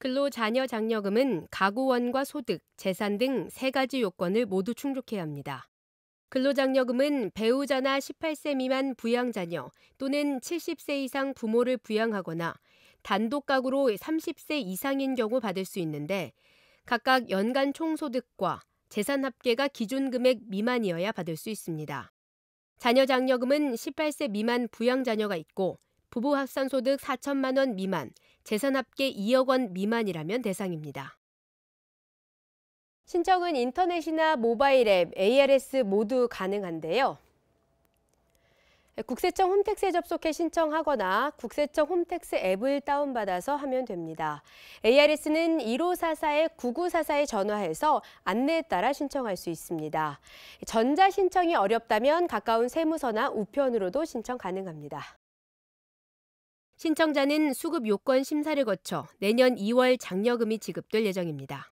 근로자녀장려금은 가구원과 소득, 재산 등 세 가지 요건을 모두 충족해야 합니다. 근로장려금은 배우자나 18세 미만 부양자녀 또는 70세 이상 부모를 부양하거나 단독가구로 30세 이상인 경우 받을 수 있는데 각각 연간 총소득과 재산 합계가 기준 금액 미만이어야 받을 수 있습니다. 자녀 장려금은 18세 미만 부양 자녀가 있고 부부 합산소득 4천만 원 미만, 재산 합계 2억 원 미만이라면 대상입니다. 신청은 인터넷이나 모바일 앱, ARS 모두 가능한데요. 국세청 홈택스에 접속해 신청하거나 국세청 홈택스 앱을 다운받아서 하면 됩니다. ARS는 1544-9944에 전화해서 안내에 따라 신청할 수 있습니다. 전자 신청이 어렵다면 가까운 세무서나 우편으로도 신청 가능합니다. 신청자는 수급 요건 심사를 거쳐 내년 2월 장려금이 지급될 예정입니다.